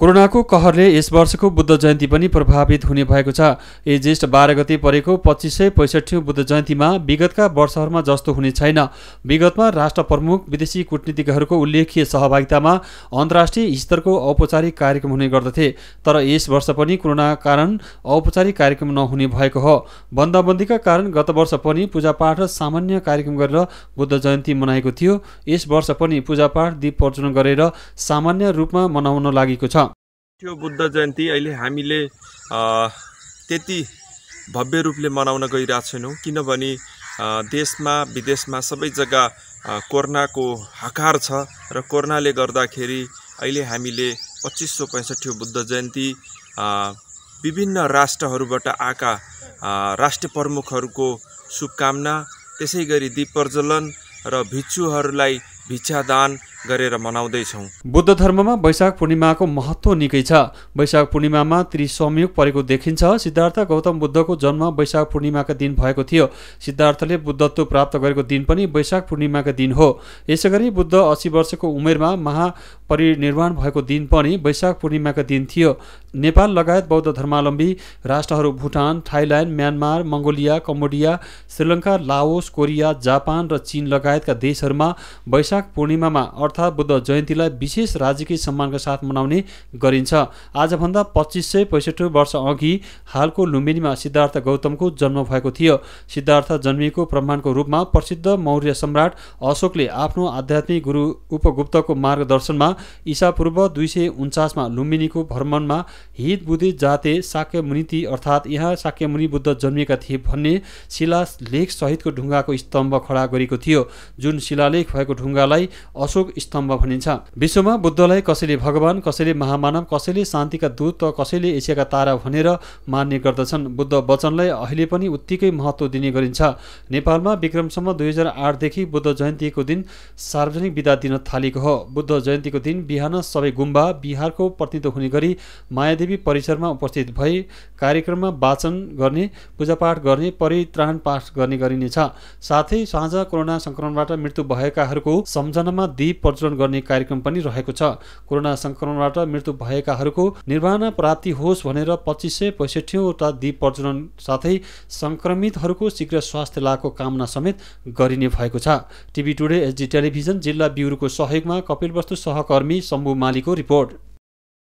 कोरोनाको कहरले यस वर्षको बुद्ध जयन्ती पनि प्रभावित हुने भएको छ एजेस्ट बाह्र गते परेको पच्चिस सय पैँसठी बुद्ध जयन्तीमा विगतका वर्षहरूमा जस्तो हुने छैन विगतमा राष्ट्र प्रमुख विदेशी कुटनीतिज्ञहरूको उल्लेखीय सहभागितामा अन्तर्राष्ट्रिय स्तरको औपचारिक कार्यक्रम हुने गर्दथे तर यस वर्ष पनि कोरोना कारण औपचारिक कार्यक्रम नहुने भएको हो बन्दाबन्दीका कारण गत वर्ष पनि पूजापाठ र सामान्य कार्यक्रम गरेर बुद्ध जयन्ती मनाएको थियो यस वर्ष पनि पूजापाठ दीप प्रज्वलन गरेर सामान्य रूपमा मनाउन लागेको छ त्यो बुद्ध जयन्ती अहिले हामीले त्यति भव्य रूपले मनाउन गइरहेको छैनौँ किनभने देशमा विदेशमा सबै जग्गा कोरोनाको हकार छ र कोरोनाले गर्दाखेरि अहिले हामीले पच्चिस सौ पैँसठी बुद्ध जयन्ती विभिन्न राष्ट्रहरूबाट आएका राष्ट्र प्रमुखहरूको शुभकामना त्यसै गरी दीप प्रज्वलन र भिक्षुहरूलाई भिक्षादान गरेर मनाउँदैछौँ बुद्ध धर्ममा वैशाख पूर्णिमाको महत्त्व निकै छ वैशाख पूर्णिमामा त्रिसंयोग परेको देखिन्छ सिद्धार्थ गौतम बुद्धको जन्म वैशाख पूर्णिमाका दिन भएको थियो सिद्धार्थले बुद्धत्व प्राप्त गरेको दिन पनि वैशाख पूर्णिमाका दिन हो यसैगरी बुद्ध अस्सी वर्षको उमेरमा महापरिनिर्वाण भएको दिन पनि वैशाख पूर्णिमाका दिन थियो नेपाल लगायत बौद्ध धर्मावलम्बी राष्ट्रहरू Bhutan Thailand Myanmar Mongolia Cambodia Sri Lanka Laos Korea Japan र चीन लगायतका देशहरूमा वैशाख पूर्णिमामा अर्थात् बुद्ध जयन्तीलाई विशेष राजकीय सम्मानका साथ मनाउने गरिन्छ आजभन्दा पच्चिस सय पैँसठी वर्ष अघि हालको लुम्बिनीमा सिद्धार्थ गौतमको जन्म भएको थियो सिद्धार्थ जन्मिएको प्रमाणको रूपमा प्रसिद्ध मौर्य सम्राट अशोकले आफ्नो आध्यात्मिक गुरु उपगुप्तको मार्गदर्शनमा ईसापूर्व दुई सय उन्चासमा लुम्बिनीको भ्रमणमा हित बुद्धि जाते शाक्यमुनिति अर्थात् यहाँ शाक्यमुनि बुद्ध जन्मिएका थिए भन्ने सहितको ढुङ्गाको स्तम्भ खडा गरेको थियो जुन शिलालेख भएको ढुङ्गालाई अशोक स्तम्भ भनिन्छ विश्वमा बुद्धलाई कसैले भगवान् कसैले महामानव कसैले शान्तिका दूत त कसैले एसियाका तारा भनेर मान्ने गर्दछन् बुद्ध वचनलाई अहिले पनि उत्तिकै महत्त्व दिने गरिन्छ नेपालमा विक्रमसम्म दुई हजार आठदेखि बुद्ध जयन्तीको दिन सार्वजनिक विदा दिन थालेको हो बुद्ध जयन्तीको दिन बिहान सबै गुम्बा बिहारको प्रतिनिधित्व हुने गरी माया मायादेवी परिसरमा उपस्थित भई कार्यक्रममा वाचन गर्ने पूजापाठ गर्ने परित्राण पाठ गर्ने गरिनेछ साथै साँझ कोरोना संक्रमणबाट मृत्यु भएकाहरूको सम्झनामा दीप प्रज्वलन गर्ने कार्यक्रम पनि रहेको छ कोरोना संक्रमणबाट मृत्यु भएकाहरूको निर्वाह प्राप्ति होस् भनेर पच्चिस सय पैँसठीवटा दीप प्रज्वलन साथै सङ्क्रमितहरूको शीघ्र स्वास्थ्य लाभको कामना समेत गरिने भएको छ टिभी टुडे एचडी टेलिभिजन जिल्ला ब्युरोको सहयोगमा कपिलवस्तु सहकर्मी शम्भु मालीको रिपोर्ट